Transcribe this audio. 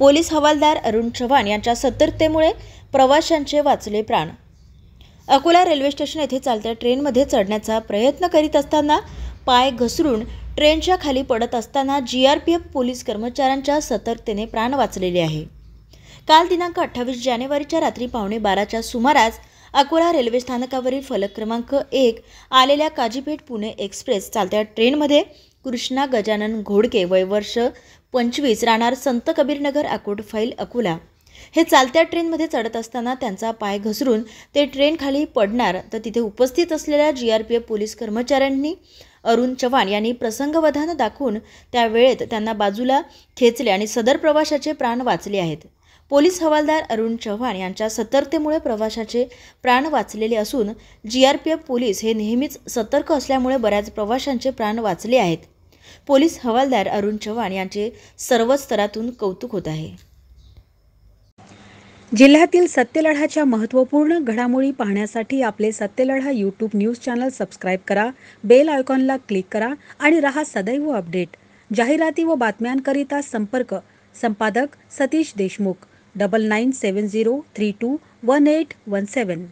police हवालदार अरुण चव्हाण यांच्या सतर्कतेमुळे प्रवाशांचे वाचले प्राण अकोला रेल्वे स्टेशन येथे चालत्या ट्रेनमध्ये चढण्याचा प्रयत्न करीत असताना पाय घसरून ट्रेनच्या खाली पडत असताना G R P F police कर्मचाऱ्यांच्या सतर्कतेने प्राण वाचलेले आहे काल दिनांक अठ्ठावीस जानेवारीच्या रात्री पावणे बाराच्या सुमारास अकोला रेल्वे स्थानकावरील फलक क्रमांक एक आलेल्या काजीपेठ पुणे एक्सप्रेस चालत्या ट्रेनमध्ये कृष्णा गजानन घोडके वय वर्ष पंचवीस राहणार संत कबीरनगर अकोट फाईल अकोला हे चालत्या ट्रेनमध्ये चढत असताना त्यांचा पाय घसरून ते ट्रेन खाली पडणार तर तिथे उपस्थित असलेल्या G R P F police कर्मचाऱ्यांनी अरुण चव्हाण यांनी प्रसंगवधान दाखवून त्यावेळेत त्यांना बाजूला खेचले आणि सदर प्रवाशाचे प्राण वाचले आहेत पोलीस हवालदार अरुण चव्हाण यांच्या सतर्कतेमुळे प्रवाशाचे प्राण वाचलेले असून G R P F police हे नेहमीच सतर्क असल्यामुळे बऱ्याच प्रवाशांचे प्राण वाचले आहेत पोलीस हवालदार अरुण चव्हाण यांचे सर्व स्तरातून कौतुक होत आहे जिल्ह्यातील सत्यलढाच्या महत्त्वपूर्ण घडामोडी पाहण्यासाठी आपले Satyaladha YouTube news channel subscribe करा बेल आयकॉनला क्लिक करा आणि रहा सदैव अपडेट जाहिराती व बातम्यांकरिता संपर्क संपादक Satish Deshmukh double nine seven zero three two one eight one सेवन